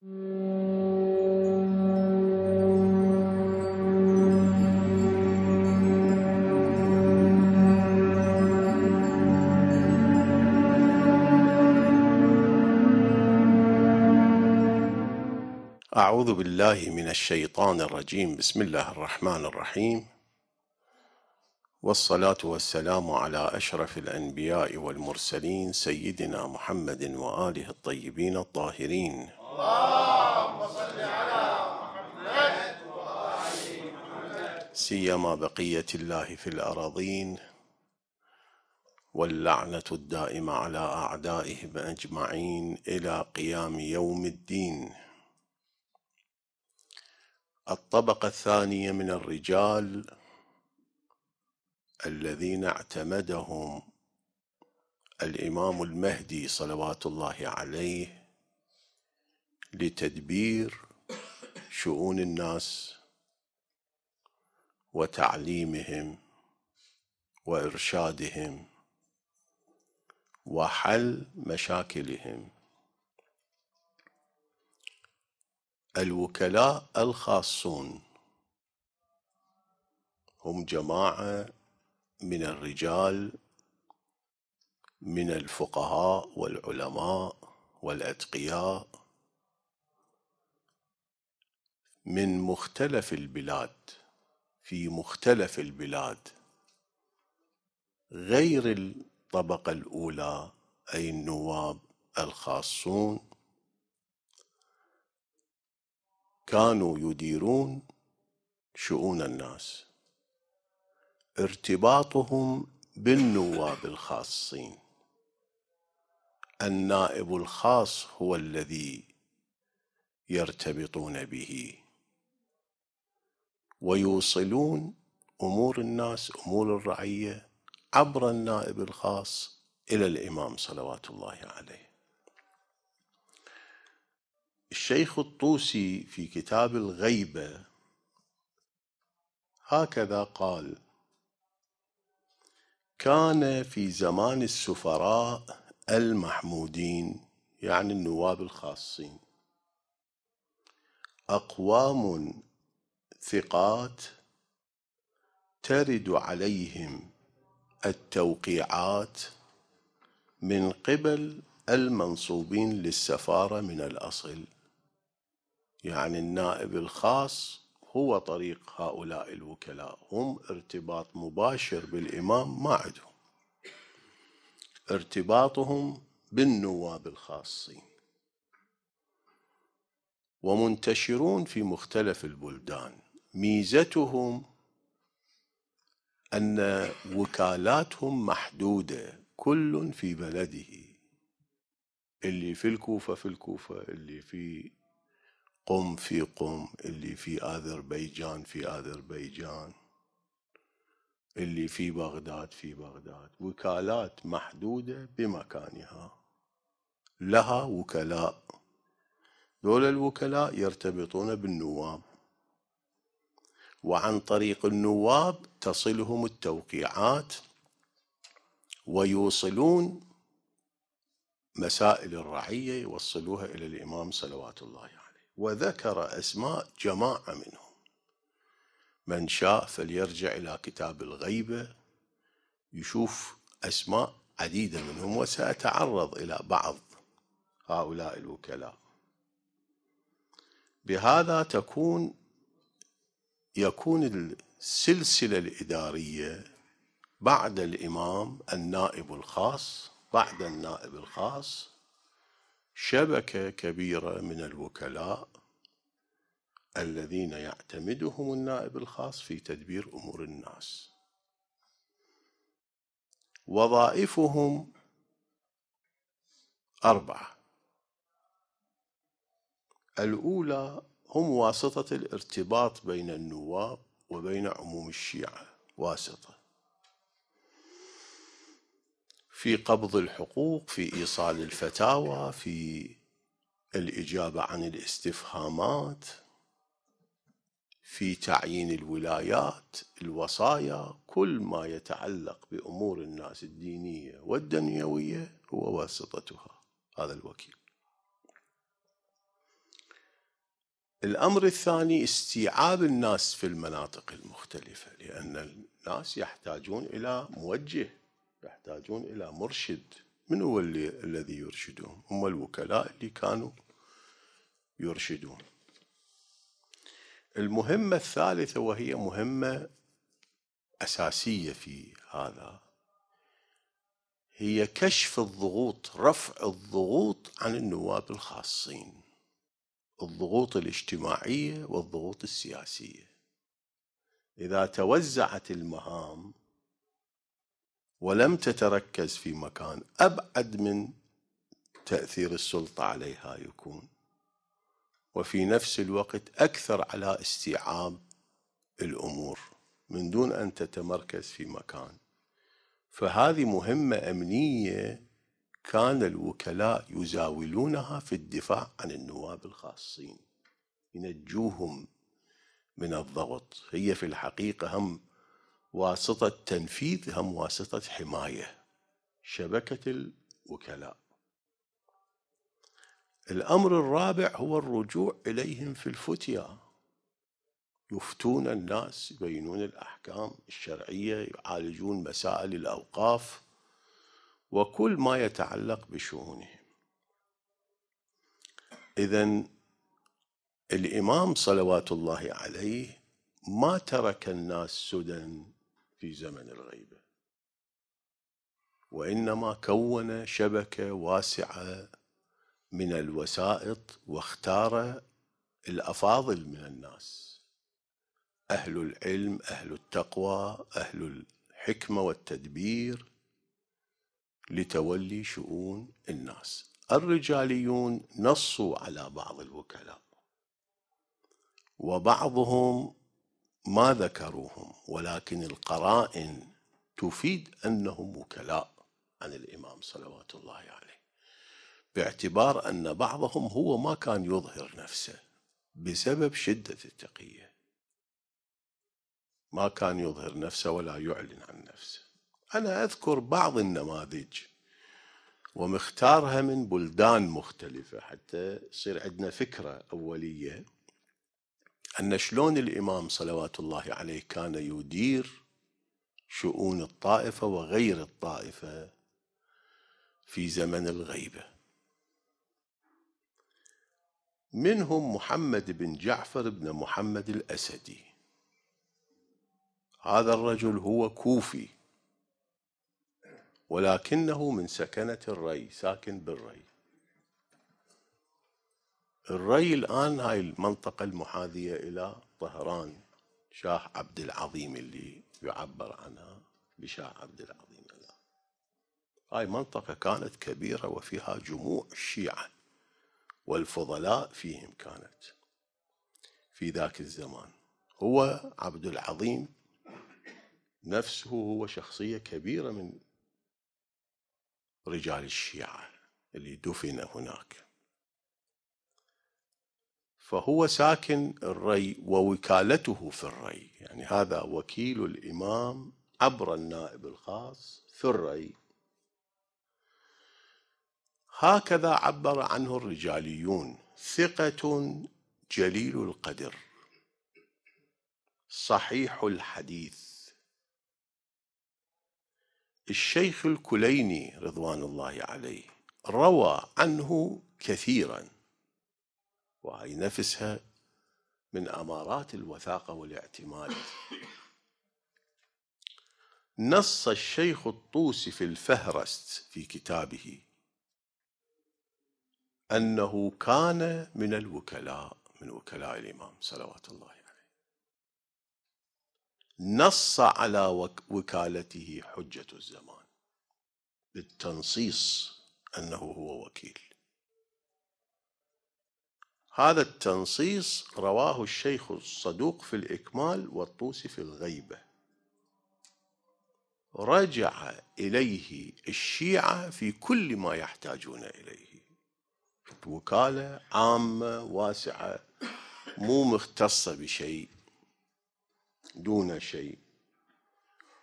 أعوذ بالله من الشيطان الرجيم بسم الله الرحمن الرحيم والصلاة والسلام على أشرف الأنبياء والمرسلين سيدنا محمد وآله الطيبين الطاهرين اللهم صل على محمد سيما بقية الله في الأراضين واللعنة الدائمة على أعدائهم أجمعين إلى قيام يوم الدين الطبقة الثانية من الرجال الذين اعتمدهم الإمام المهدي صلوات الله عليه لتدبير شؤون الناس وتعليمهم وارشادهم وحل مشاكلهم الوكلاء الخاصون هم جماعه من الرجال من الفقهاء والعلماء والاتقياء من مختلف البلاد في مختلف البلاد غير الطبقة الأولى أي النواب الخاصون كانوا يديرون شؤون الناس ارتباطهم بالنواب الخاصين النائب الخاص هو الذي يرتبطون به ويوصلون امور الناس امور الرعيه عبر النائب الخاص الى الامام صلوات الله عليه. الشيخ الطوسي في كتاب الغيبه هكذا قال: كان في زمان السفراء المحمودين يعني النواب الخاصين اقوام ثقات ترد عليهم التوقيعات من قبل المنصوبين للسفارة من الأصل يعني النائب الخاص هو طريق هؤلاء الوكلاء هم ارتباط مباشر بالإمام ما عندهم ارتباطهم بالنواب الخاصين ومنتشرون في مختلف البلدان ميزتهم أن وكالاتهم محدودة كل في بلده اللي في الكوفة في الكوفة اللي في قم في قم اللي في أذربيجان في أذربيجان اللي في بغداد في بغداد وكالات محدودة بمكانها لها وكلاء دول الوكلاء يرتبطون بالنواب وعن طريق النواب تصلهم التوقيعات ويوصلون مسائل الرعية يوصلوها إلى الإمام صلوات الله عليه وذكر أسماء جماعة منهم من شاء فليرجع إلى كتاب الغيبة يشوف أسماء عديدة منهم وسأتعرض إلى بعض هؤلاء الوكلاء بهذا تكون يكون السلسلة الإدارية بعد الإمام النائب الخاص بعد النائب الخاص شبكة كبيرة من الوكلاء الذين يعتمدهم النائب الخاص في تدبير أمور الناس وظائفهم أربعة الأولى هم واسطة الارتباط بين النواب وبين عموم الشيعة واسطة في قبض الحقوق في إيصال الفتاوى في الإجابة عن الاستفهامات في تعيين الولايات الوصايا كل ما يتعلق بأمور الناس الدينية والدنيوية هو واسطتها هذا الوكيل الأمر الثاني استيعاب الناس في المناطق المختلفة لأن الناس يحتاجون إلى موجه يحتاجون إلى مرشد من هو اللي الذي يرشدهم هم الوكلاء اللي كانوا يرشدون المهمة الثالثة وهي مهمة أساسية في هذا هي كشف الضغوط رفع الضغوط عن النواب الخاصين الضغوط الاجتماعية والضغوط السياسية إذا توزعت المهام ولم تتركز في مكان أبعد من تأثير السلطة عليها يكون وفي نفس الوقت أكثر على استيعاب الأمور من دون أن تتمركز في مكان فهذه مهمة أمنية كان الوكلاء يزاولونها في الدفاع عن النواب الخاصين ينجوهم من الضغط هي في الحقيقة هم واسطة تنفيذ هم واسطة حماية شبكة الوكلاء الأمر الرابع هو الرجوع إليهم في الفتيا يفتون الناس يبينون الأحكام الشرعية يعالجون مسائل الأوقاف وكل ما يتعلق بشؤونهم إذا الإمام صلوات الله عليه ما ترك الناس سدى في زمن الغيبة وإنما كون شبكة واسعة من الوسائط واختار الأفاضل من الناس أهل العلم أهل التقوى أهل الحكمة والتدبير لتولي شؤون الناس الرجاليون نصوا على بعض الوكلاء وبعضهم ما ذكروهم ولكن القرائن تفيد انهم وكلاء عن الامام صلوات الله عليه باعتبار ان بعضهم هو ما كان يظهر نفسه بسبب شده التقيه ما كان يظهر نفسه ولا يعلن عن نفسه أنا أذكر بعض النماذج ومختارها من بلدان مختلفة حتى يصير عندنا فكرة أولية أن شلون الإمام صلوات الله عليه كان يدير شؤون الطائفة وغير الطائفة في زمن الغيبة منهم محمد بن جعفر بن محمد الأسدي هذا الرجل هو كوفي ولكنه من سكنة الري ساكن بالري الري الآن هاي المنطقة المحاذية إلى طهران شاه عبد العظيم اللي يعبر عنها بشاه عبد العظيم الآن هاي منطقة كانت كبيرة وفيها جموع الشيعة والفضلاء فيهم كانت في ذاك الزمان هو عبد العظيم نفسه هو شخصية كبيرة من رجال الشيعة اللي دفن هناك فهو ساكن الري ووكالته في الري يعني هذا وكيل الإمام عبر النائب الخاص في الري هكذا عبر عنه الرجاليون ثقة جليل القدر صحيح الحديث الشيخ الكليني رضوان الله عليه روى عنه كثيرا وهي نفسها من امارات الوثاقه والاعتماد نص الشيخ الطوسي في الفهرست في كتابه انه كان من الوكلاء من وكلاء الامام صلوات الله نص على وكالته حجة الزمان بالتنصيص أنه هو وكيل هذا التنصيص رواه الشيخ الصدوق في الإكمال والطوسي في الغيبة رجع إليه الشيعة في كل ما يحتاجون إليه وكالة عامة واسعة مو مختصة بشيء دون شيء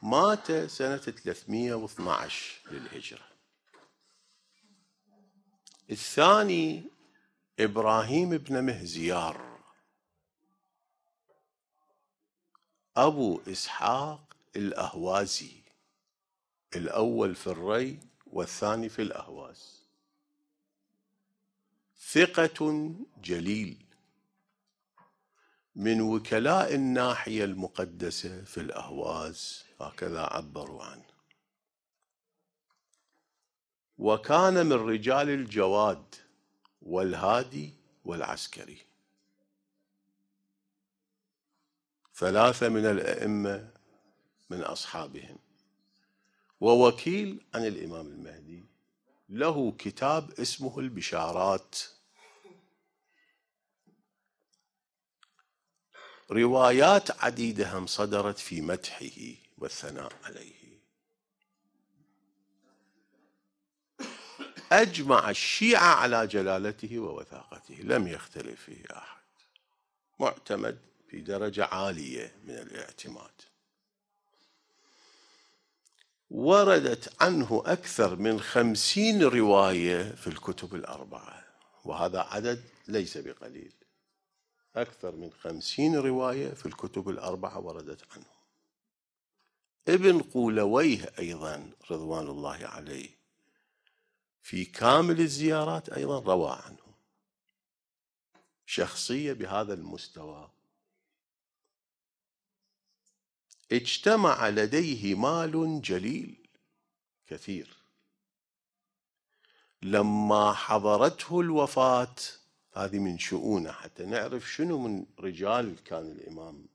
مات سنة 312 للهجرة الثاني إبراهيم بن مهزيار أبو إسحاق الأهوازي الأول في الري والثاني في الأهواز ثقة جليل من وكلاء الناحية المقدسة في الأهواز هكذا عبروا عنه وكان من رجال الجواد والهادي والعسكري ثلاثة من الأئمة من أصحابهم ووكيل عن الإمام المهدي له كتاب اسمه البشارات روايات عديدة هم صدرت في مدحه والثناء عليه أجمع الشيعة على جلالته ووثاقته لم يختلف فيه أحد معتمد في درجة عالية من الاعتماد وردت عنه أكثر من خمسين رواية في الكتب الأربعة وهذا عدد ليس بقليل أكثر من خمسين رواية في الكتب الأربعة وردت عنه ابن قولويه أيضا رضوان الله عليه في كامل الزيارات أيضا روى عنه شخصية بهذا المستوى اجتمع لديه مال جليل كثير لما حضرته الوفاه هذه من شؤونه حتى نعرف شنو من رجال كان الإمام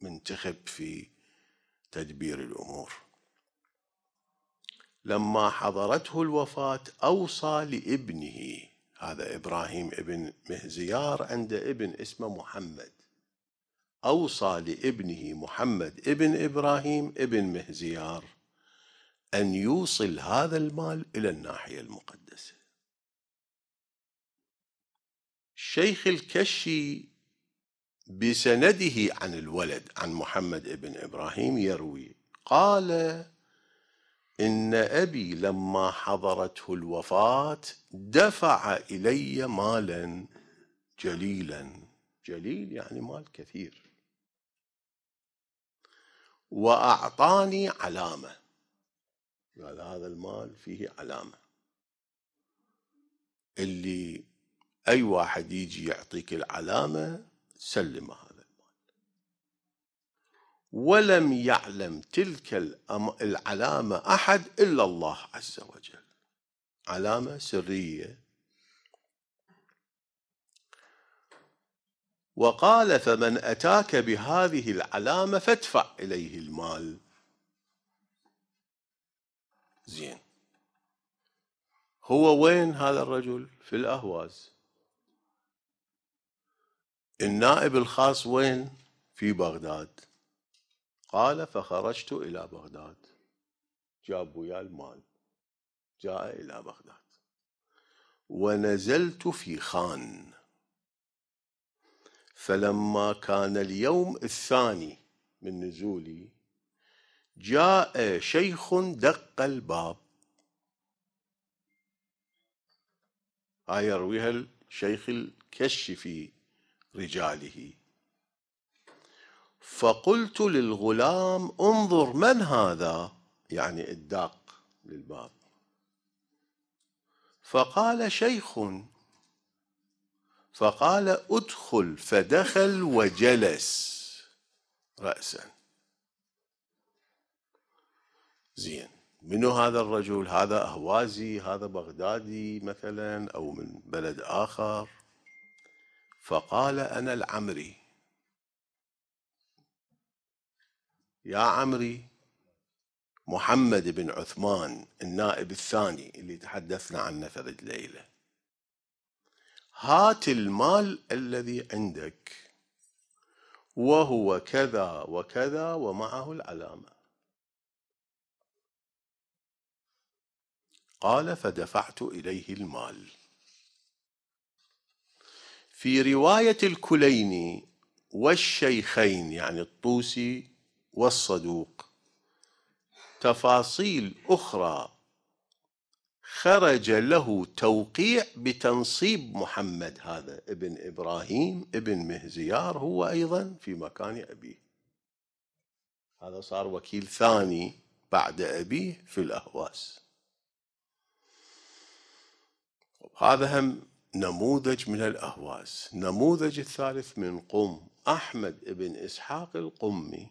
منتخب في تدبير الأمور لما حضرته الوفاة أوصى لابنه هذا إبراهيم ابن مهزيار عند ابن اسمه محمد أوصى لابنه محمد ابن إبراهيم ابن مهزيار أن يوصل هذا المال إلى الناحية المقدسة شيخ الكشي بسنده عن الولد عن محمد بن إبراهيم يروي قال إن أبي لما حضرته الوفاة دفع إلي مالا جليلا جليل يعني مال كثير وأعطاني علامة قال هذا المال فيه علامة اللي أي واحد يجي يعطيك العلامة سلم هذا المال ولم يعلم تلك العلامة أحد إلا الله عز وجل علامة سرية وقال فمن أتاك بهذه العلامة فادفع إليه المال زين هو وين هذا الرجل في الأهواز النائب الخاص وين في بغداد قال فخرجت إلى بغداد جابوا يا المال جاء إلى بغداد ونزلت في خان فلما كان اليوم الثاني من نزولي جاء شيخ دق الباب هاي يرويها الشيخ الكشفي رجاله فقلت للغلام انظر من هذا يعني الداق للباب فقال شيخ فقال ادخل فدخل وجلس رأسا زين منو هذا الرجل هذا أهوازي هذا بغدادي مثلا أو من بلد آخر فقال أنا العمري يا عمري محمد بن عثمان النائب الثاني اللي تحدثنا عنه في الليلة هات المال الذي عندك وهو كذا وكذا ومعه العلامة قال فدفعت إليه المال في رواية الكليني والشيخين يعني الطوسي والصدوق تفاصيل أخرى خرج له توقيع بتنصيب محمد هذا ابن إبراهيم ابن مهزيار هو أيضا في مكان أبيه هذا صار وكيل ثاني بعد أبيه في الأهواس هذا هم نموذج من الأهواز نموذج الثالث من قم أحمد بن إسحاق القمي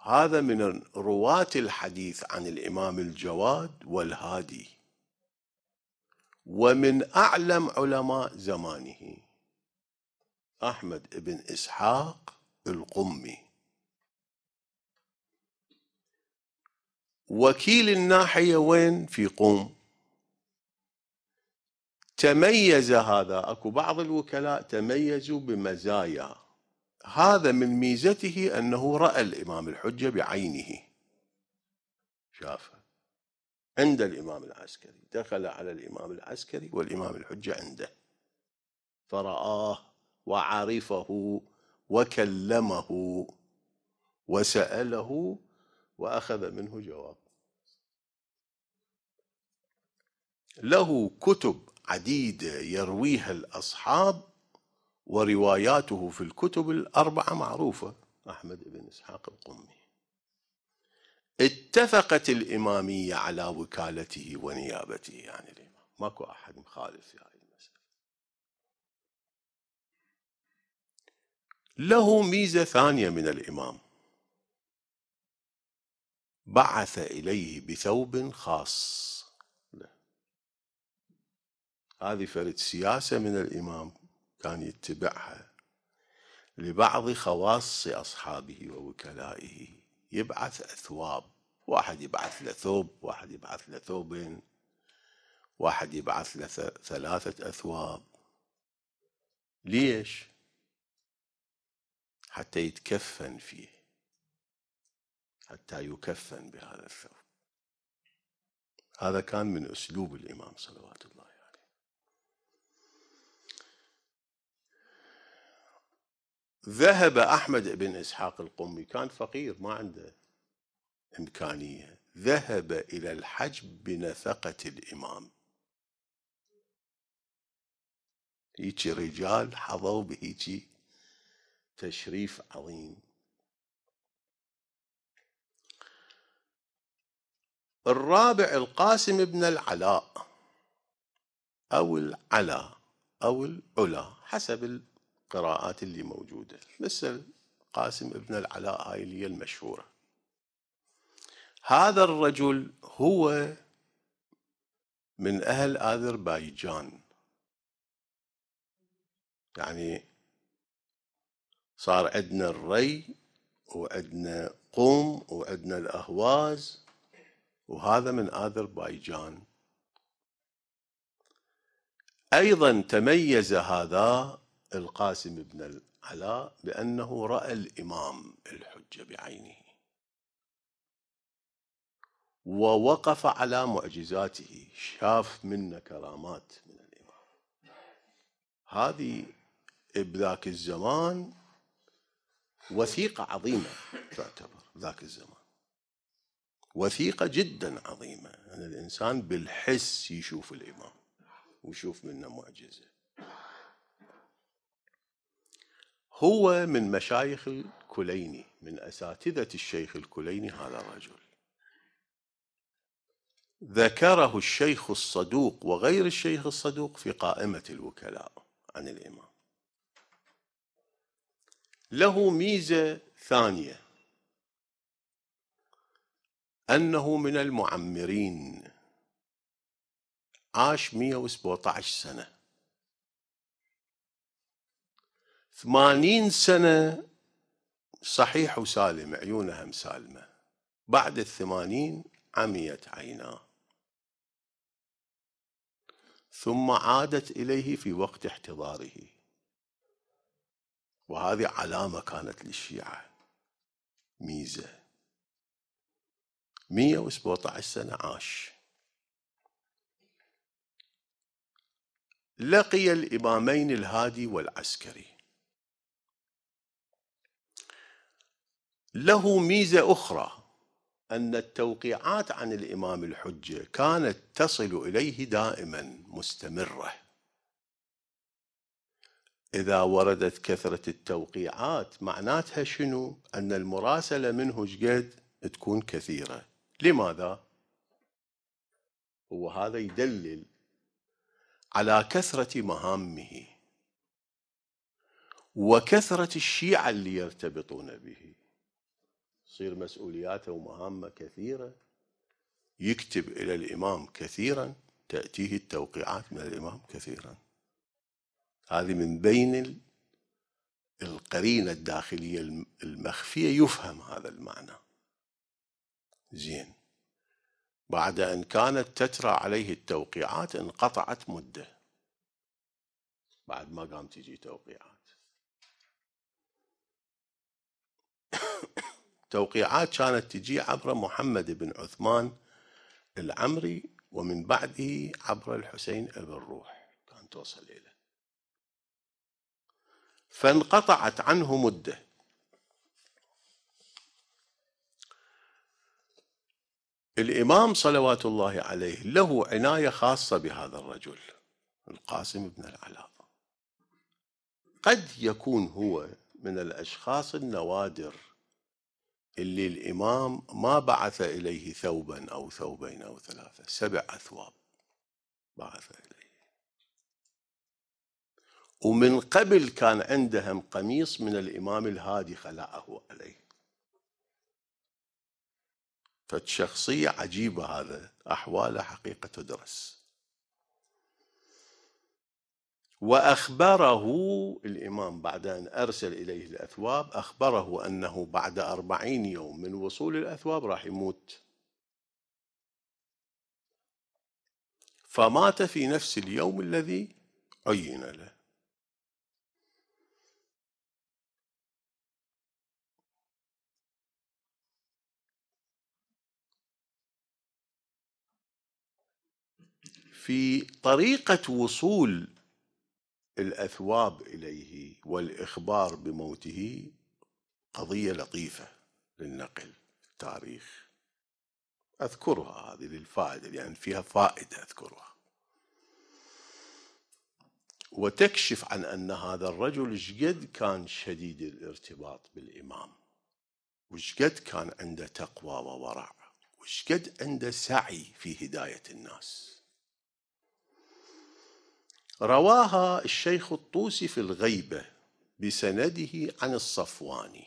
هذا من رواة الحديث عن الإمام الجواد والهادي ومن أعلم علماء زمانه أحمد بن إسحاق القمي وكيل الناحية وين في قم تميز هذا اكو بعض الوكلاء تميزوا بمزايا هذا من ميزته انه راى الامام الحجه بعينه شافه عند الامام العسكري دخل على الامام العسكري والامام الحجه عنده فرآه وعرفه وكلمه وسأله وأخذ منه جواب له كتب عديدة يرويها الأصحاب ورواياته في الكتب الأربعة معروفة أحمد بن إسحاق القمي اتفقت الإمامية على وكالته ونيابته يعني الإمام ماكو أحد مخالف في هذه المسألة له ميزة ثانية من الإمام بعث إليه بثوب خاص هذه فرد سياسة من الإمام كان يتبعها لبعض خواص أصحابه ووكلائه يبعث أثواب واحد يبعث له ثوب واحد يبعث له ثوبين واحد يبعث له ثلاثة أثواب ليش؟ حتى يتكفن فيه حتى يكفن بهذا الثوب هذا كان من أسلوب الإمام صلوات الله ذهب أحمد بن إسحاق القمي كان فقير ما عنده إمكانية ذهب إلى الحج بنفقة الإمام هيجي رجال حظوا بهيجي تشريف عظيم الرابع القاسم بن العلاء أو العلا أو العلا حسب القراءات اللي موجودة مثل قاسم ابن العلاء هاي اللي المشهورة هذا الرجل هو من أهل أذربيجان يعني صار عندنا الري وعندنا قوم وعندنا الأهواز وهذا من أذربيجان أيضا تميز هذا القاسم بن العلاء بأنه رأى الإمام الحجة بعينه ووقف على معجزاته شاف منا كرامات من الإمام هذه بذاك الزمان وثيقة عظيمة تعتبر ذاك الزمان وثيقة جدا عظيمة أن الإنسان بالحس يشوف الإمام ويشوف منه معجزة هو من مشايخ الكليني من أساتذة الشيخ الكليني هذا الرجل ذكره الشيخ الصدوق وغير الشيخ الصدوق في قائمة الوكلاء عن الإمام له ميزة ثانية أنه من المعمرين عاش 117 سنة 80 سنة صحيح وسالم عيونها مسالمة بعد الثمانين عميت عيناه ثم عادت إليه في وقت احتضاره وهذه علامة كانت للشيعة ميزة 117 سنة عاش لقي الإمامين الهادي والعسكري له ميزة أخرى أن التوقيعات عن الإمام الحجة كانت تصل إليه دائما مستمرة إذا وردت كثرة التوقيعات معناتها شنو؟ أن المراسلة منه جد تكون كثيرة لماذا؟ هو هذا يدلل على كثرة مهامه وكثرة الشيعة اللي يرتبطون به تصير مسؤولياته ومهامه كثيرة يكتب إلى الإمام كثيرا تأتيه التوقيعات من الإمام كثيرا هذه من بين القرينة الداخلية المخفية يفهم هذا المعنى زين بعد أن كانت تترى عليه التوقيعات انقطعت مدة بعد ما قام تجي توقيعات التوقيعات كانت تجي عبر محمد بن عثمان العمري ومن بعده عبر الحسين بن الروح كانت توصل إليه فانقطعت عنه مدة الإمام صلوات الله عليه له عناية خاصة بهذا الرجل القاسم بن العلاء قد يكون هو من الأشخاص النوادر اللي الإمام ما بعث إليه ثوبا أو ثوبين أو ثلاثة سبع أثواب بعث إليه ومن قبل كان عندهم قميص من الإمام الهادي خلعه عليه فالشخصية عجيبة هذا أحواله حقيقة تدرس وأخبره الإمام بعد أن أرسل إليه الأثواب أخبره أنه بعد أربعين يوم من وصول الأثواب راح يموت فمات في نفس اليوم الذي عين له في طريقة وصول الاثواب اليه والاخبار بموته قضيه لطيفه للنقل التاريخ اذكرها هذه للفائده لان يعني فيها فائده اذكرها وتكشف عن ان هذا الرجل شقد كان شديد الارتباط بالامام وشقد كان عنده تقوى وورع وشقد عنده سعي في هدايه الناس رواها الشيخ الطوسي في الغيبة بسنده عن الصفواني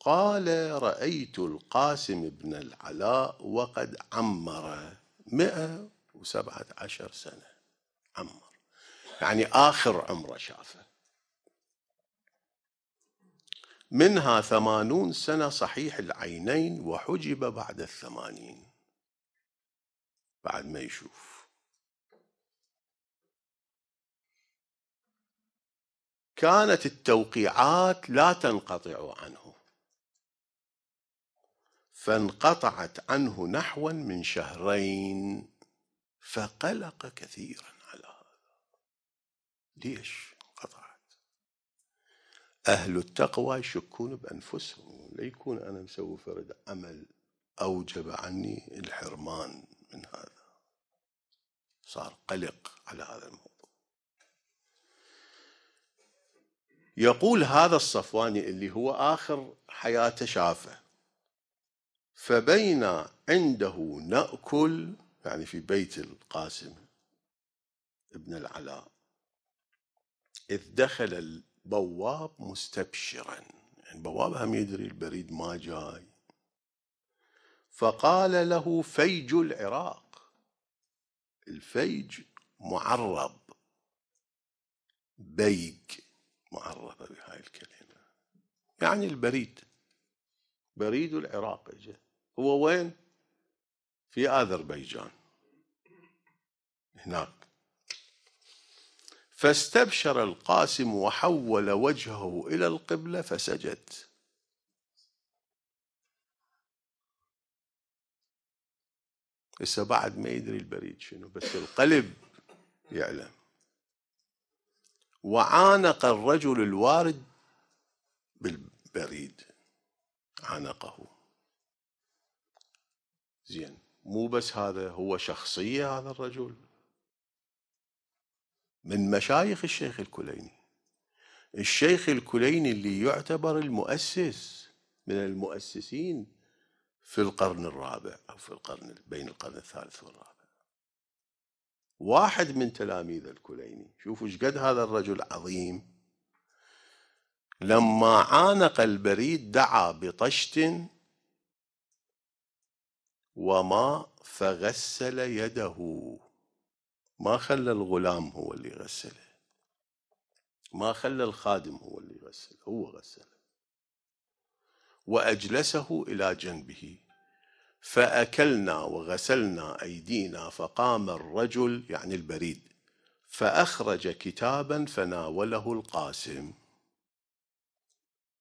قال رأيت القاسم بن العلاء وقد عمر مئة وسبعة عشر سنة عمر يعني آخر عمره شافه منها ثمانون سنة صحيح العينين وحجب بعد الثمانين بعد ما يشوف كانت التوقيعات لا تنقطع عنه فانقطعت عنه نحوا من شهرين فقلق كثيرا على هذا ليش انقطعت أهل التقوى يشكون بأنفسهم لا يكون أنا مسوي فرد عمل أوجب عني الحرمان من هذا صار قلق على هذا الموضوع يقول هذا الصفواني اللي هو آخر حياته شافه فبينا عنده نأكل يعني في بيت القاسم ابن العلاء إذ دخل البواب مستبشرا يعني البواب هم يدري البريد ما جاي فقال له فيج العراق الفيج معرب بيج معرفة بهاي الكلمة يعني البريد بريد العراق إجا هو وين في آذربيجان هناك فاستبشر القاسم وحول وجهه إلى القبلة فسجد هسه بعد ما يدري البريد شنو بس القلب يعلم وعانق الرجل الوارد بالبريد عانقه زين مو بس هذا هو شخصية هذا الرجل من مشايخ الشيخ الكليني الشيخ الكليني اللي يعتبر المؤسس من المؤسسين في القرن الرابع أو في القرن بين القرن الثالث والرابع واحد من تلاميذ الكليني شوفوا ايش قد هذا الرجل عظيم لما عانق البريد دعا بطشت وما فغسل يده ما خلى الغلام هو اللي غسله ما خلى الخادم هو اللي غسله هو غسله وأجلسه إلى جنبه فأكلنا وغسلنا أيدينا فقام الرجل يعني البريد فأخرج كتابا فناوله القاسم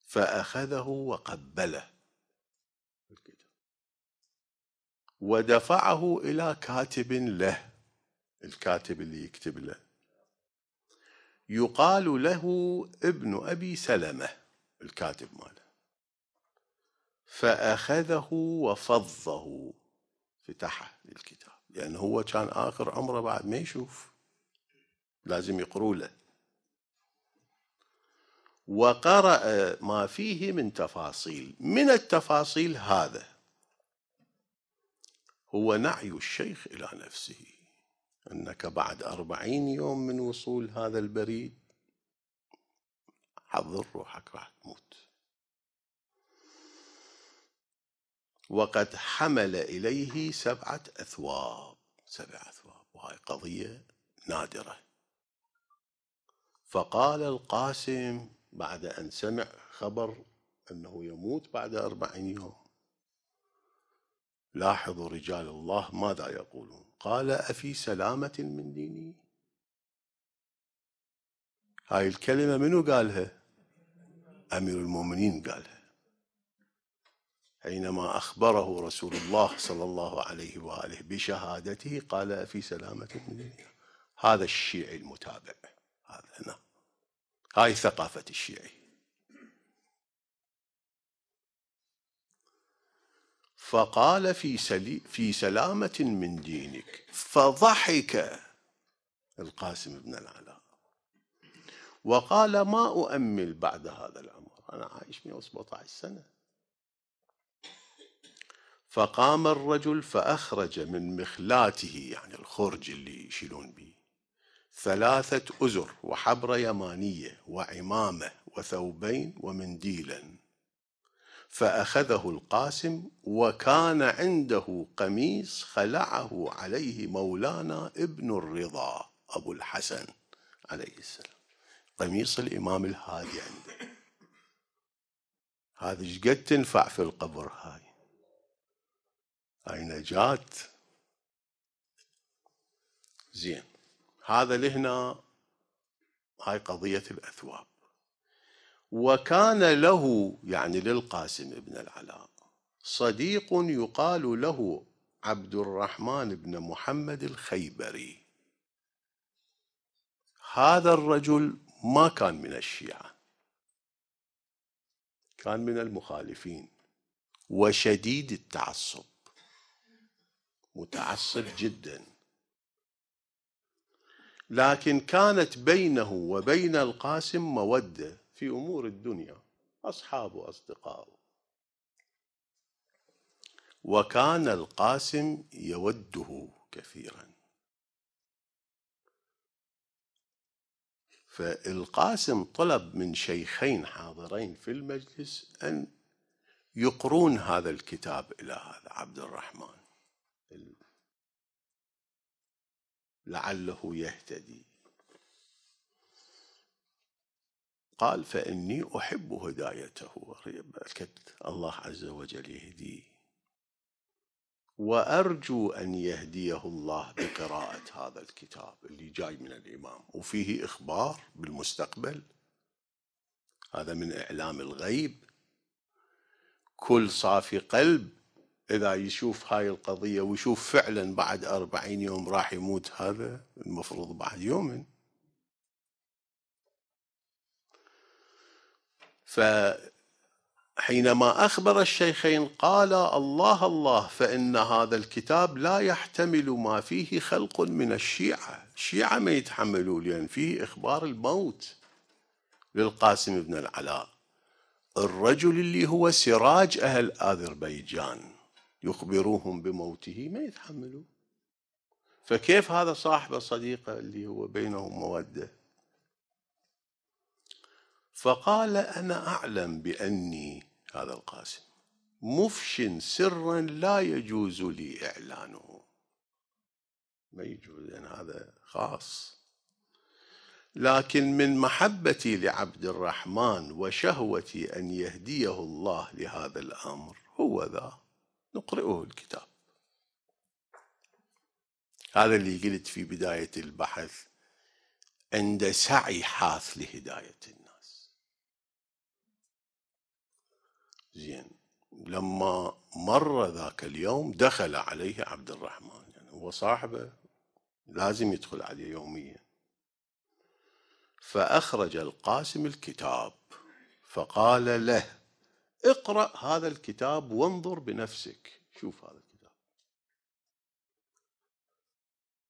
فأخذه وقبله ودفعه إلى كاتب له الكاتب اللي يكتب له يقال له ابن أبي سلمة الكاتب ماله فأخذه وفضه فتحه للكتاب لأن هو كان آخر عمره بعد ما يشوف لازم يقروا له وقرأ ما فيه من تفاصيل من التفاصيل هذا هو نعي الشيخ إلى نفسه أنك بعد أربعين يوم من وصول هذا البريد حضر روحك راح تموت وقد حمل إليه سبعة أثواب سبع أثواب وهي قضية نادرة فقال القاسم بعد أن سمع خبر أنه يموت بعد أربعين يوم لاحظوا رجال الله ماذا يقولون قال أفي سلامة من ديني هاي الكلمة منو قالها أمير المؤمنين قالها حينما أخبره رسول الله صلى الله عليه وآله بشهادته قال في سلامة من النار هذا الشيعي المتابع هذا أنا نعم. هاي ثقافة الشيعي فقال في, سلي في سلامة من دينك فضحك القاسم بن العلاء وقال ما أؤمل بعد هذا العمر أنا عايش 117 سنة فقام الرجل فأخرج من مخلاته يعني الخرج اللي يشيلون به ثلاثة أزر وحبر يمانية وعمامة وثوبين ومنديلا فأخذه القاسم وكان عنده قميص خلعه عليه مولانا ابن الرضا أبو الحسن عليه السلام قميص الإمام الهادي عنده هذا ايش قد تنفع في القبر هاي هاي نجاة زين هذا لهنا هاي قضية الأثواب وكان له يعني للقاسم بن العلاء صديق يقال له عبد الرحمن بن محمد الخيبري هذا الرجل ما كان من الشيعة كان من المخالفين وشديد التعصب متعصب جدا لكن كانت بينه وبين القاسم موده في امور الدنيا اصحاب واصدقائه وكان القاسم يوده كثيرا فالقاسم طلب من شيخين حاضرين في المجلس ان يقرون هذا الكتاب الى هذا عبد الرحمن لعله يهتدي قال فإني أحب هدايته الله عز وجل يهديه وأرجو أن يهديه الله بقراءة هذا الكتاب اللي جاي من الإمام وفيه إخبار بالمستقبل هذا من إعلام الغيب كل صافي قلب إذا يشوف هاي القضية ويشوف فعلا بعد أربعين يوم راح يموت هذا المفروض بعد يومين فحينما أخبر الشيخين قال الله الله فإن هذا الكتاب لا يحتمل ما فيه خلق من الشيعة الشيعة ما يتحملوا لأن فيه إخبار الموت للقاسم بن العلاء الرجل اللي هو سراج أهل أذربيجان يخبروهم بموته ما يتحملوا فكيف هذا صاحب الصديقة اللي هو بينهم مودة فقال أنا أعلم بأني هذا القاسم مفش سرا لا يجوز لي إعلانه ما يجوز لأن هذا خاص لكن من محبتي لعبد الرحمن وشهوتي أن يهديه الله لهذا الأمر هو ذا نقرئه الكتاب هذا اللي قلت في بداية البحث عند سعي حاث لهداية الناس زين لما مر ذاك اليوم دخل عليه عبد الرحمن يعني هو صاحبه لازم يدخل عليه يوميا فأخرج القاسم الكتاب فقال له اقرأ هذا الكتاب وانظر بنفسك شوف هذا الكتاب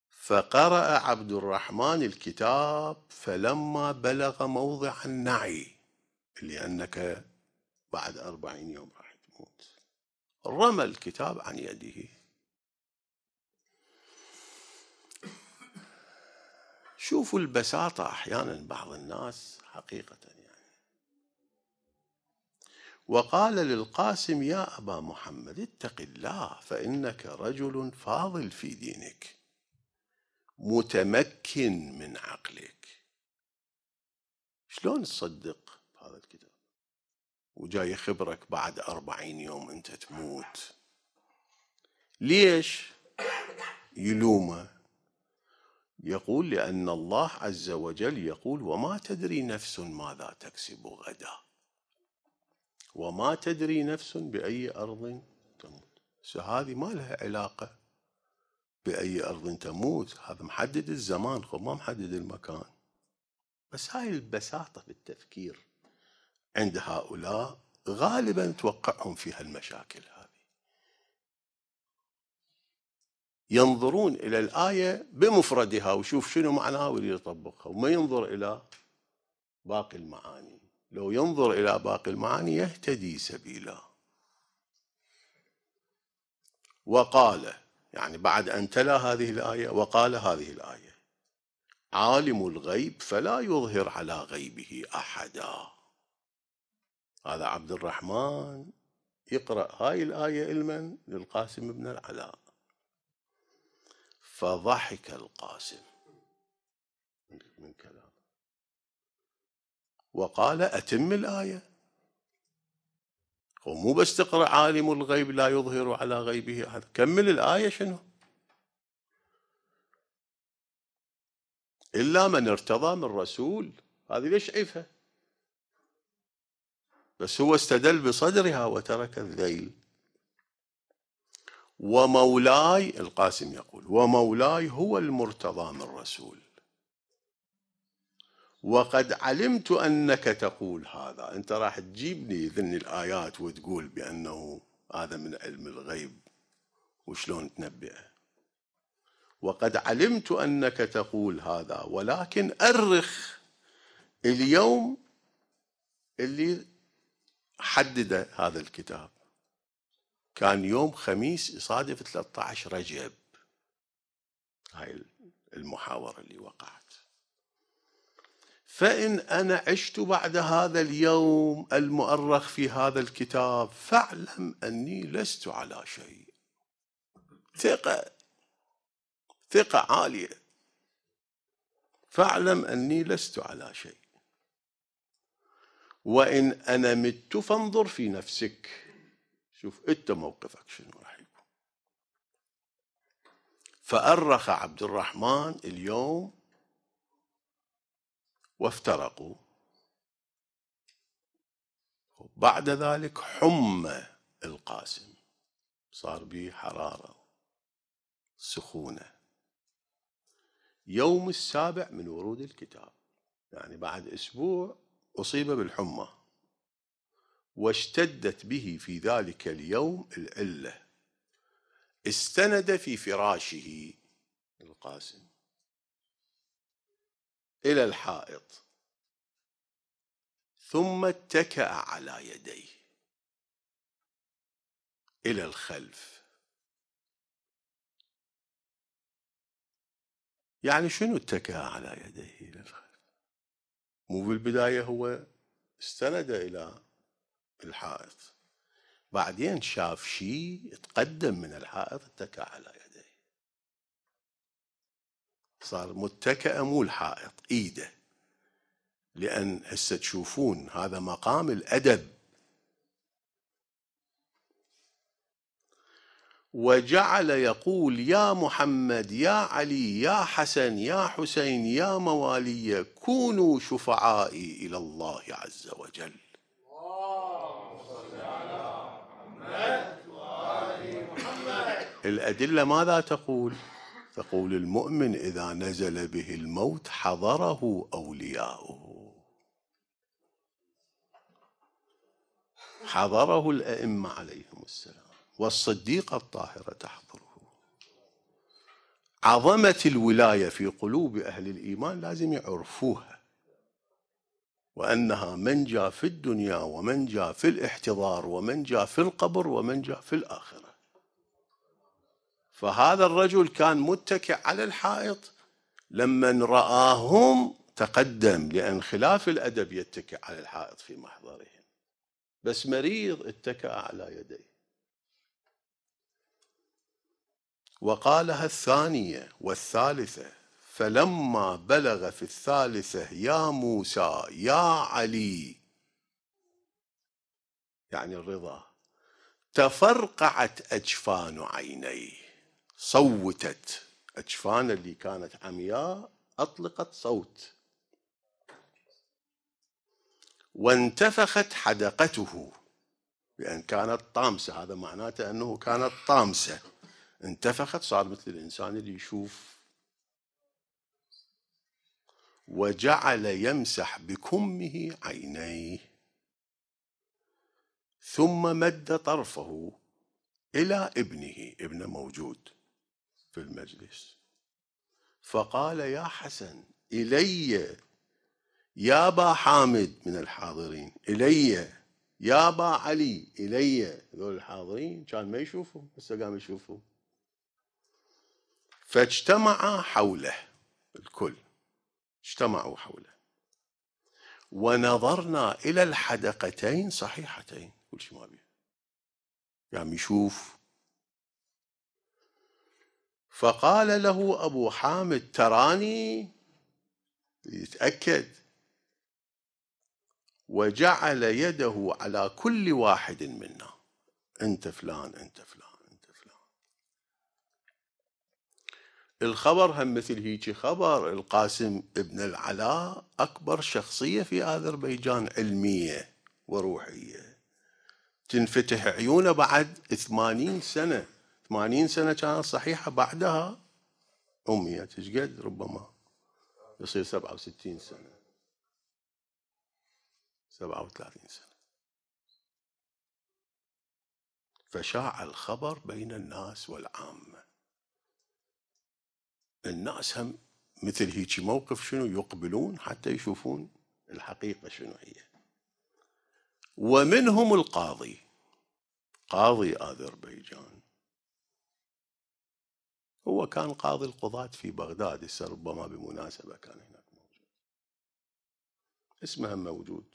فقرأ عبد الرحمن الكتاب فلما بلغ موضع النعي لأنك بعد أربعين يوم راح تموت رمى الكتاب عن يده شوفوا البساطة أحيانا بعض الناس حقيقة يعني. وقال للقاسم يا أبا محمد اتق الله فإنك رجل فاضل في دينك متمكن من عقلك شلون تصدق هذا الكتاب وجاي يخبرك بعد أربعين يوم أنت تموت ليش يلومه يقول لأن الله عز وجل يقول وما تدري نفس ماذا تكسب غدا وما تدري نفس بأي أرض تموت هذه ما لها علاقة بأي أرض تموت هذا محدد الزمان خب ما محدد المكان بس هاي البساطة في التفكير عند هؤلاء غالبا توقعهم في هالمشاكل هذه ينظرون إلى الآية بمفردها وشوف شنو معناها ويريد يطبقها وما ينظر إلى باقي المعاني لو ينظر إلى باقي المعاني يهتدي سبيلا وقال يعني بعد أن تلا هذه الآية وقال هذه الآية عالم الغيب فلا يظهر على غيبه أحدا هذا عبد الرحمن يقرأ هاي الآية لمن للقاسم بن العلاء فضحك القاسم من كلام وقال أتم الآية ومو بس تقرأ عالم الغيب لا يظهر على غيبه أحد كمل الآية شنو إلا من ارتضى من رسول هذه ليش عيفها بس هو استدل بصدرها وترك الذيل ومولاي القاسم يقول ومولاي هو المرتضى من رسول وقد علمت أنك تقول هذا أنت راح تجيبني لي ذن الآيات وتقول بأنه هذا من علم الغيب وشلون تنبئه وقد علمت أنك تقول هذا ولكن أرخ اليوم اللي حدد هذا الكتاب كان يوم خميس يصادف 13 رجب هاي المحاورة اللي وقعت فإن أنا عشت بعد هذا اليوم المؤرخ في هذا الكتاب فاعلم أني لست على شيء ثقة ثقة عالية فاعلم أني لست على شيء وإن أنا مت فانظر في نفسك شوف أنت موقفك شنو راح يكون فأرخ عبد الرحمن اليوم وافترقوا بعد ذلك حمى القاسم صار به حرارة سخونة يوم السابع من ورود الكتاب يعني بعد أسبوع أصيب بالحمى واشتدت به في ذلك اليوم العلة استند في فراشه القاسم إلى الحائط ثم اتكأ على يديه إلى الخلف يعني شنو اتكأ على يديه إلى الخلف مو بالبداية هو استند إلى الحائط بعدين شاف شيء تقدم من الحائط اتكأ على يديه صار متكئ مو الحائط ايده لان هسه تشوفون هذا مقام الادب وجعل يقول يا محمد يا علي يا حسن يا حسين يا موالي كونوا شفعائي الى الله عز وجل الادله ماذا تقول تقول المؤمن إذا نزل به الموت حضره أولياؤه حضره الأئمة عليهم السلام والصديقة الطاهرة تحضره عظمة الولاية في قلوب أهل الإيمان لازم يعرفوها وأنها من جاء في الدنيا ومن جاء في الاحتضار ومن جاء في القبر ومن جاء في الآخرة فهذا الرجل كان متكئ على الحائط لما رآهم تقدم لأن خلاف الأدب يتكئ على الحائط في محضرهم بس مريض اتكأ على يديه وقالها الثانية والثالثة فلما بلغ في الثالثة يا موسى يا علي يعني الرضا تفرقعت أجفان عينيه صوتت أجفان اللي كانت عمياء أطلقت صوت وانتفخت حدقته بأن كانت طامسة هذا معناته أنه كانت طامسة انتفخت صار مثل الإنسان اللي يشوف وجعل يمسح بكمه عينيه ثم مد طرفه إلى ابنه ابن موجود في المجلس فقال يا حسن إلي يا با حامد من الحاضرين إلي يا با علي إلي ذول الحاضرين كان ما يشوفهم هسه قام يشوفهم فاجتمع حوله الكل اجتمعوا حوله ونظرنا إلى الحدقتين صحيحتين كل شيء ما بيه قام يعني يشوف فقال له أبو حامد تراني يتأكد وجعل يده على كل واحد منا أنت فلان أنت فلان أنت فلان الخبر هم مثل هيجي خبر القاسم ابن العلاء أكبر شخصية في أذربيجان علمية وروحية تنفتح عيونه بعد ثمانين سنة 80 سنة كانت صحيحة بعدها أميت تشقد ربما يصير 67 سنة 37 سنة فشاع الخبر بين الناس والعامة الناس هم مثل هيك موقف شنو يقبلون حتى يشوفون الحقيقة شنو هي ومنهم القاضي قاضي أذربيجان هو كان قاضي القضاة في بغداد هسه ربما بمناسبة كان هناك موجود اسمها موجود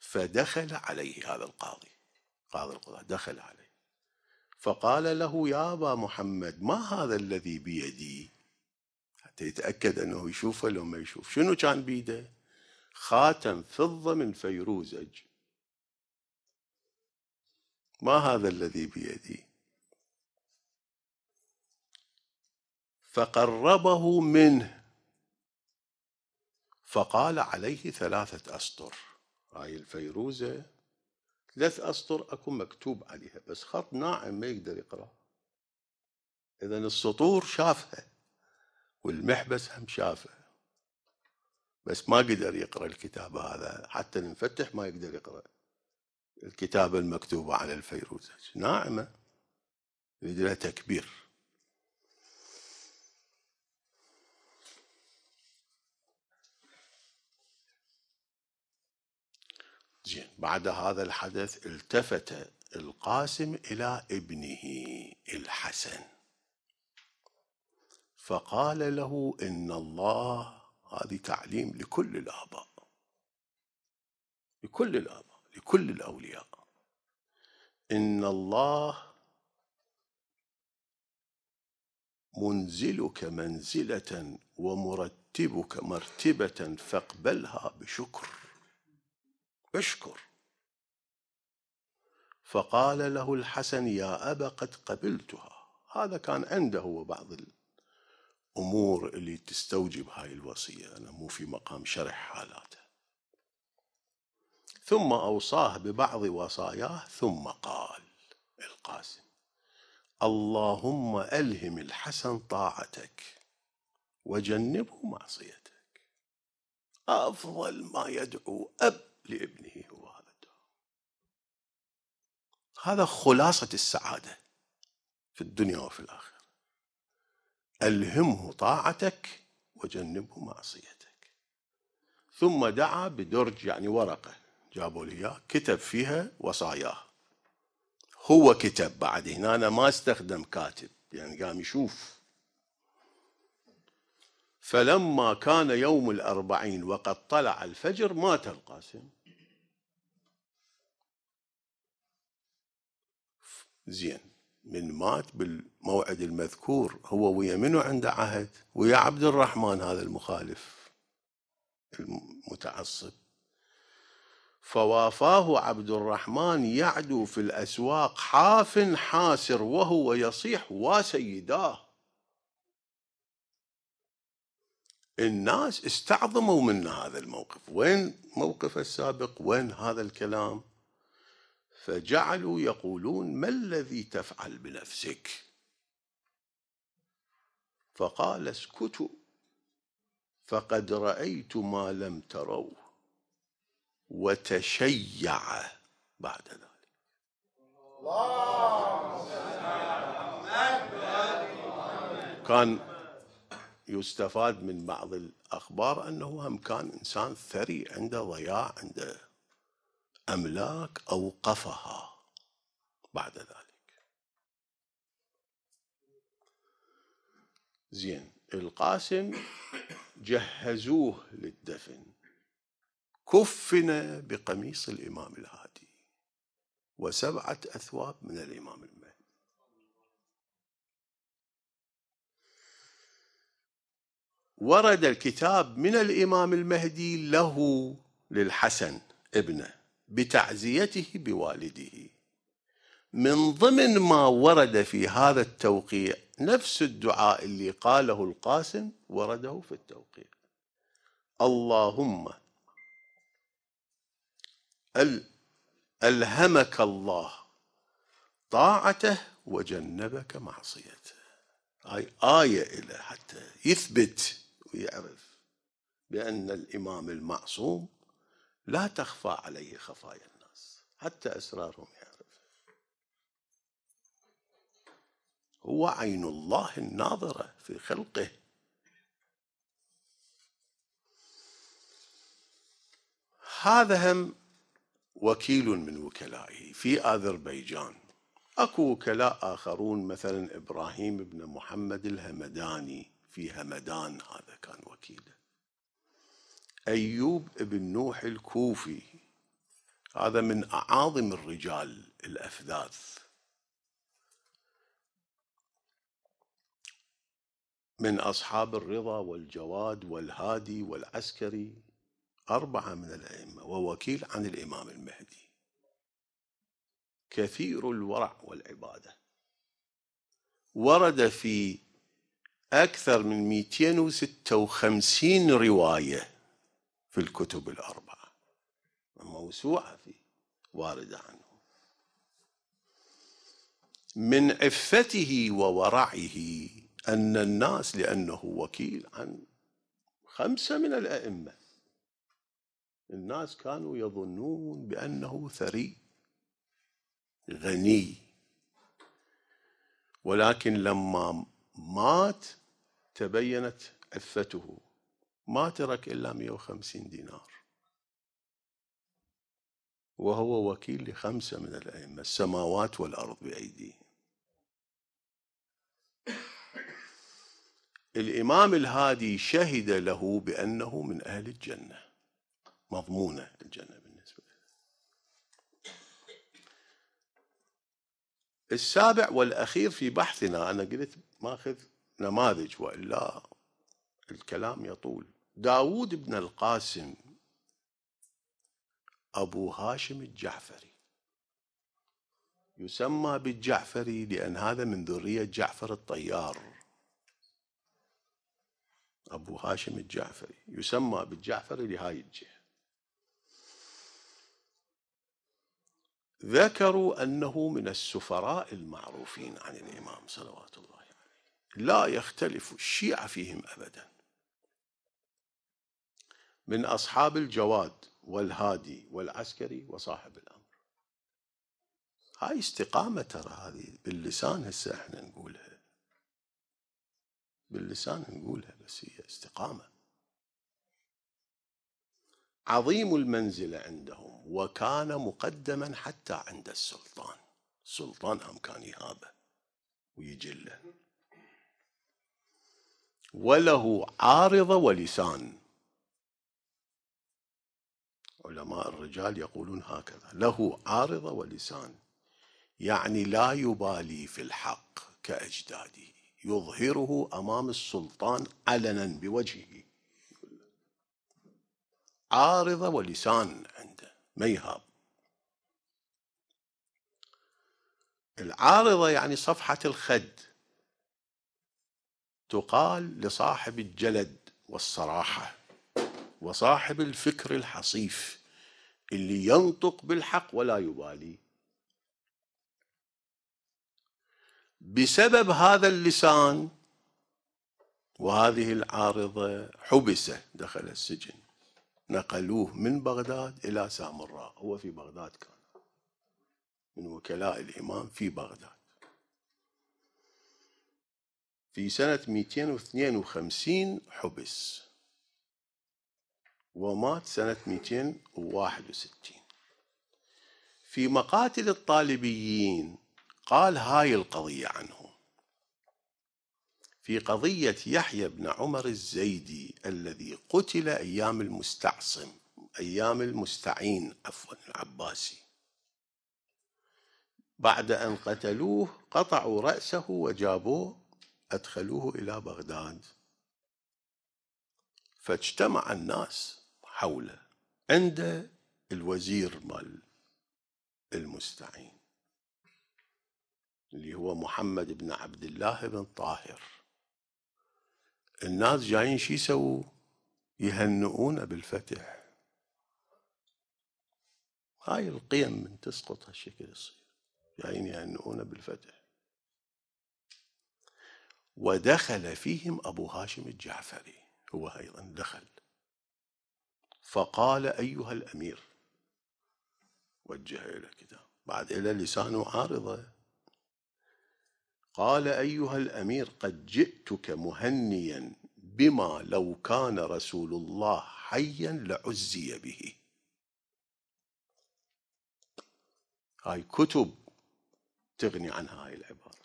فدخل عليه هذا القاضي قاضي القضاة دخل عليه فقال له يا أبا محمد ما هذا الذي بيدي حتى يتأكد أنه يشوفه لو ما يشوف شنو كان بيده خاتم فضة من فيروزج ما هذا الذي بيدي فقربه منه فقال عليه ثلاثة أسطر هاي الفيروزة ثلاث أسطر أكو مكتوب عليها بس خط ناعم ما يقدر يقرأ إذا السطور شافها والمحبس هم شافه بس ما قدر يقرأ الكتاب هذا حتى المفتح ما يقدر يقرأ الكتاب المكتوبة على الفيروزة ناعمة يريد لها تكبير زين بعد هذا الحدث التفت القاسم إلى ابنه الحسن فقال له إن الله هذه تعليم لكل الآباء لكل الآباء لكل الأولياء إن الله منزلك منزلة ومرتبك مرتبة فاقبلها بشكر اشكر فقال له الحسن يا أبا قد قبلتها هذا كان عنده هو بعض الأمور اللي تستوجب هاي الوصية أنا مو في مقام شرح حالاته ثم أوصاه ببعض وصاياه ثم قال القاسم اللهم ألهم الحسن طاعتك وجنبه معصيتك أفضل ما يدعو أب لابنه ووالده هذا خلاصة السعادة في الدنيا وفي الآخرة ألهمه طاعتك وجنبه معصيتك ثم دعا بدرج يعني ورقة جابوا لي إياه كتب فيها وصاياه هو كتب بعد هنا أنا ما استخدم كاتب يعني قام يشوف فلما كان يوم الأربعين وقد طلع الفجر مات القاسم زين من مات بالموعد المذكور هو ويا منو عنده عهد ويا عبد الرحمن هذا المخالف المتعصب فوافاه عبد الرحمن يعدو في الأسواق حاف حاسر وهو يصيح وسيداه الناس استعظموا من هذا الموقف وين موقف السابق وين هذا الكلام فجعلوا يقولون ما الذي تفعل بنفسك فقال اسكتوا فقد رأيت ما لم تروا وتشيع بعد ذلك كان يستفاد من بعض الأخبار أنه هم كان إنسان ثري عنده ضياع عنده أملاك أوقفها بعد ذلك زين القاسم جهزوه للدفن كفن بقميص الإمام الهادي وسبعة أثواب من الإمام المهدي ورد الكتاب من الإمام المهدي له للحسن ابنه بتعزيته بوالده من ضمن ما ورد في هذا التوقيع نفس الدعاء اللي قاله القاسم ورده في التوقيع اللهم ألهمك الله طاعته وجنبك معصيته أي آية إلى حتى يثبت ويعرف بأن الإمام المعصوم لا تخفى عليه خفايا الناس حتى أسرارهم يعرف هو عين الله الناظرة في خلقه هذا هم وكيل من وكلائه في اذربيجان اكو وكلاء اخرون مثلا ابراهيم بن محمد الهمداني في همدان هذا كان وكيله أيوب بن نوح الكوفي هذا من أعاظم الرجال الأفذاذ من أصحاب الرضا والجواد والهادي والعسكري أربعة من الأئمة ووكيل عن الإمام المهدي كثير الورع والعبادة ورد في أكثر من 256 رواية في الكتب الأربعة موسوعة فيه واردة عنه من عفته وورعه أن الناس لأنه وكيل عن خمسة من الأئمة الناس كانوا يظنون بأنه ثري غني ولكن لما مات تبينت عفته ما ترك إلا 150 دينار وهو وكيل لخمسة من الأئمة السماوات والأرض بأيديه الإمام الهادي شهد له بأنه من أهل الجنة مضمونة الجنة بالنسبة له السابع والأخير في بحثنا أنا قلت ماخذ نماذج وإلا الكلام يطول داود بن القاسم أبو هاشم الجعفري يسمى بالجعفري لأن هذا من ذرية جعفر الطيار أبو هاشم الجعفري يسمى بالجعفري لهاي الجهة ذكروا أنه من السفراء المعروفين عن الإمام صلوات الله عليه يعني لا يختلف الشيعة فيهم أبداً من أصحاب الجواد والهادي والعسكري وصاحب الأمر هاي استقامة ترى هذه باللسان هسه احنا نقولها باللسان نقولها بس هي استقامة عظيم المنزلة عندهم وكان مقدما حتى عند السلطان السلطان هم كان يهابه ويجله وله عارضة ولسان علماء الرجال يقولون هكذا له عارضة ولسان يعني لا يبالي في الحق كأجداده يظهره أمام السلطان علنا بوجهه عارضة ولسان عنده ما يهاب العارضة يعني صفحة الخد تقال لصاحب الجلد والصراحة وصاحب الفكر الحصيف اللي ينطق بالحق ولا يبالي بسبب هذا اللسان وهذه العارضة حبس دخل السجن نقلوه من بغداد إلى سامراء هو في بغداد كان من وكلاء الإمام في بغداد في سنة 252 حبس ومات سنة 261 في مقاتل الطالبيين قال هاي القضية عنه في قضية يحيى بن عمر الزيدي الذي قتل أيام المستعصم أيام المستعين عفوا العباسي بعد أن قتلوه قطعوا رأسه وجابوه أدخلوه إلى بغداد فاجتمع الناس حوله عند الوزير مال المستعين اللي هو محمد بن عبد الله بن طاهر الناس جايين شو يسووا يهنئون بالفتح هاي القيم من تسقط هالشكل يصير جايين يهنئون بالفتح ودخل فيهم أبو هاشم الجعفري هو أيضا دخل فقال أيها الأمير وجه إلى كده بعد إلى لسانه عارضة قال أيها الأمير قد جئتك مهنيا بما لو كان رسول الله حيا لعزي به هاي كتب تغني عنها هاي العبارة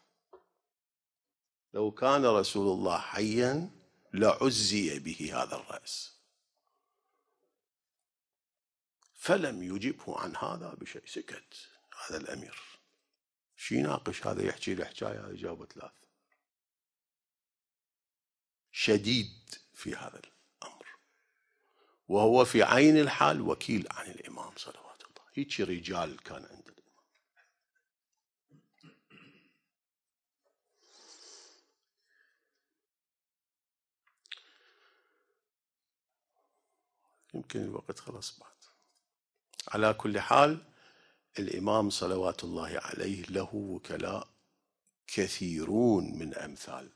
لو كان رسول الله حيا لعزي به هذا الرأس فلم يجبه عن هذا بشيء سكت هذا الأمير شي يناقش هذا يحكي له حكاية هذا جابه ثلاث شديد في هذا الأمر وهو في عين الحال وكيل عن الإمام صلوات الله هيك رجال كان عند الإمام يمكن الوقت خلاص بعد على كل حال الإمام صلوات الله عليه له وكلاء كثيرون من أمثال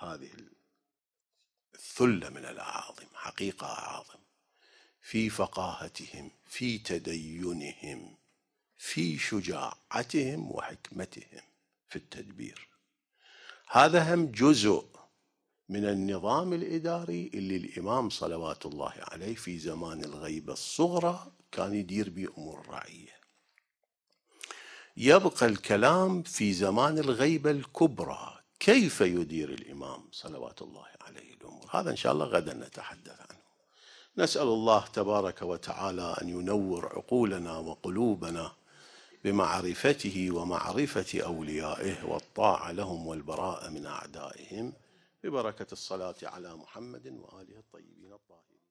هذه الثلة من الأعاظم حقيقة أعاظم في فقاهتهم في تدينهم في شجاعتهم وحكمتهم في التدبير هذا هم جزء من النظام الإداري اللي الإمام صلوات الله عليه في زمان الغيبة الصغرى كان يدير به أمور الرعية يبقى الكلام في زمان الغيبة الكبرى كيف يدير الإمام صلوات الله عليه الأمور هذا إن شاء الله غدا نتحدث عنه نسأل الله تبارك وتعالى أن ينور عقولنا وقلوبنا بمعرفته ومعرفة أوليائه والطاعة لهم والبراءة من أعدائهم ببركة الصلاة على محمد وآله الطيبين الطاهرين